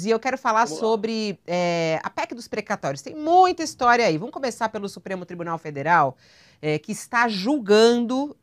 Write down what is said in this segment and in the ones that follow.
e eu quero falar sobre é, a PEC dos precatórios. Tem muita história aí. Vamos começar pelo Supremo Tribunal Federal, é, que está julgando uh,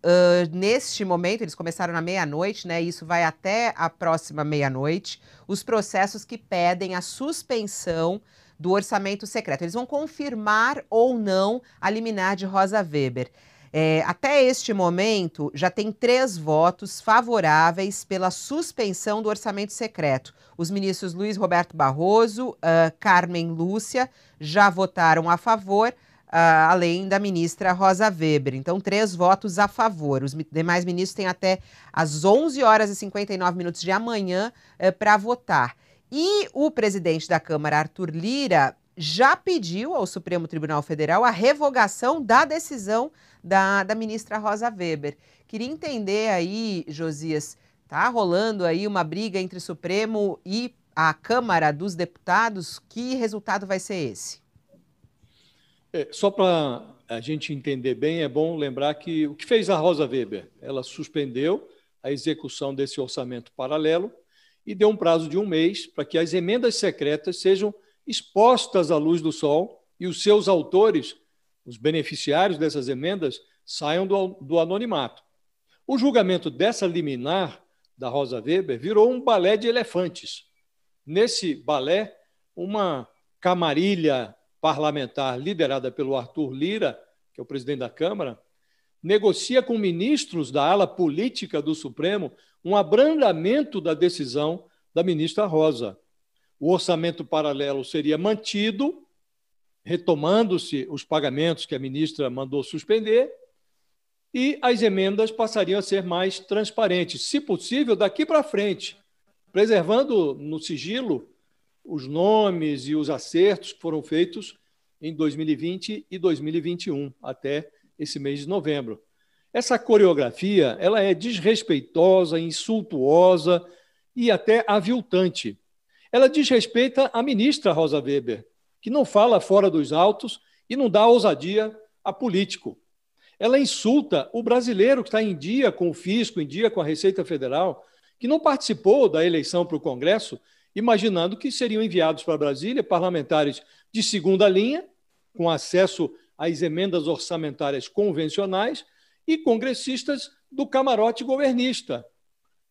neste momento, eles começaram na meia-noite, né? Isso vai até a próxima meia-noite, os processos que pedem a suspensão do orçamento secreto. Eles vão confirmar ou não a liminar de Rosa Weber. É, até este momento, já tem três votos favoráveis pela suspensão do orçamento secreto. Os ministros Luiz Roberto Barroso, uh, Carmen Lúcia já votaram a favor. Uh, além da ministra Rosa Weber. Então, três votos a favor. Os demais ministros têm até às 11 horas e 59 minutos de amanhã uh, eh, para votar. E o presidente da Câmara, Arthur Lira, já pediu ao Supremo Tribunal Federal a revogação da decisão da, da ministra Rosa Weber. Queria entender aí, Josias, tá rolando aí uma briga entre Supremo e a Câmara dos Deputados. Que resultado vai ser esse? É, só para a gente entender bem, é bom lembrar que o que fez a Rosa Weber? Ela suspendeu a execução desse orçamento paralelo e deu um prazo de um mês para que as emendas secretas sejam expostas à luz do sol e os seus autores, os beneficiários dessas emendas, saiam do, do anonimato. O julgamento dessa liminar da Rosa Weber virou um balé de elefantes. Nesse balé, uma camarilha parlamentar liderada pelo Arthur Lira, que é o presidente da Câmara, negocia com ministros da ala política do Supremo um abrandamento da decisão da ministra Rosa o orçamento paralelo seria mantido, retomando-se os pagamentos que a ministra mandou suspender, e as emendas passariam a ser mais transparentes, se possível, daqui para frente, preservando no sigilo os nomes e os acertos que foram feitos em 2020 e 2021, até esse mês de novembro. Essa coreografia ela é desrespeitosa, insultuosa e até aviltante ela diz respeito à ministra Rosa Weber, que não fala fora dos autos e não dá ousadia a político. Ela insulta o brasileiro que está em dia com o fisco, em dia com a Receita Federal, que não participou da eleição para o Congresso, imaginando que seriam enviados para Brasília parlamentares de segunda linha, com acesso às emendas orçamentárias convencionais, e congressistas do camarote governista,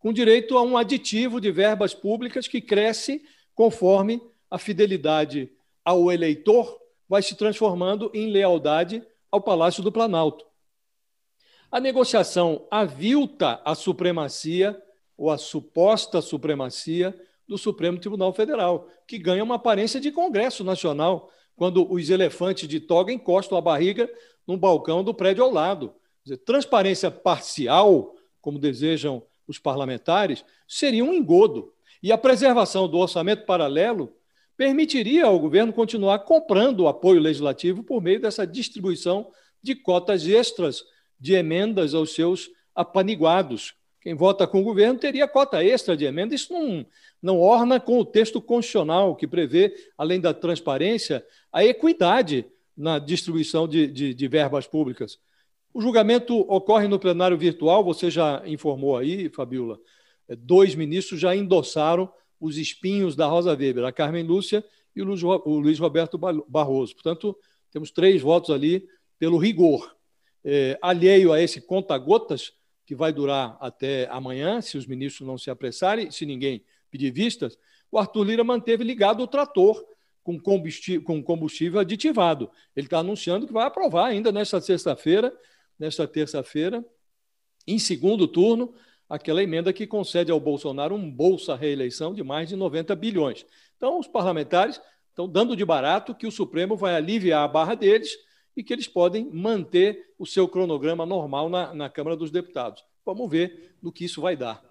com direito a um aditivo de verbas públicas que cresce conforme a fidelidade ao eleitor vai se transformando em lealdade ao Palácio do Planalto. A negociação avilta a supremacia ou a suposta supremacia do Supremo Tribunal Federal, que ganha uma aparência de Congresso Nacional, quando os elefantes de toga encostam a barriga no balcão do prédio ao lado. Dizer, transparência parcial, como desejam os parlamentares, seria um engodo. E a preservação do orçamento paralelo permitiria ao governo continuar comprando o apoio legislativo por meio dessa distribuição de cotas extras de emendas aos seus apaniguados. Quem vota com o governo teria cota extra de emenda. Isso não, não orna com o texto constitucional, que prevê, além da transparência, a equidade na distribuição de, de, de verbas públicas. O julgamento ocorre no plenário virtual, você já informou aí, Fabiola. É, dois ministros já endossaram os espinhos da Rosa Weber, a Carmen Lúcia e o Luiz Roberto Barroso. Portanto, temos três votos ali pelo rigor. É, alheio a esse conta-gotas, que vai durar até amanhã, se os ministros não se apressarem, se ninguém pedir vistas, o Arthur Lira manteve ligado o trator com combustível, com combustível aditivado. Ele está anunciando que vai aprovar ainda nesta sexta-feira nesta terça-feira, em segundo turno, aquela emenda que concede ao Bolsonaro um bolsa reeleição de mais de 90 bilhões. Então, os parlamentares estão dando de barato que o Supremo vai aliviar a barra deles e que eles podem manter o seu cronograma normal na, na Câmara dos Deputados. Vamos ver no que isso vai dar.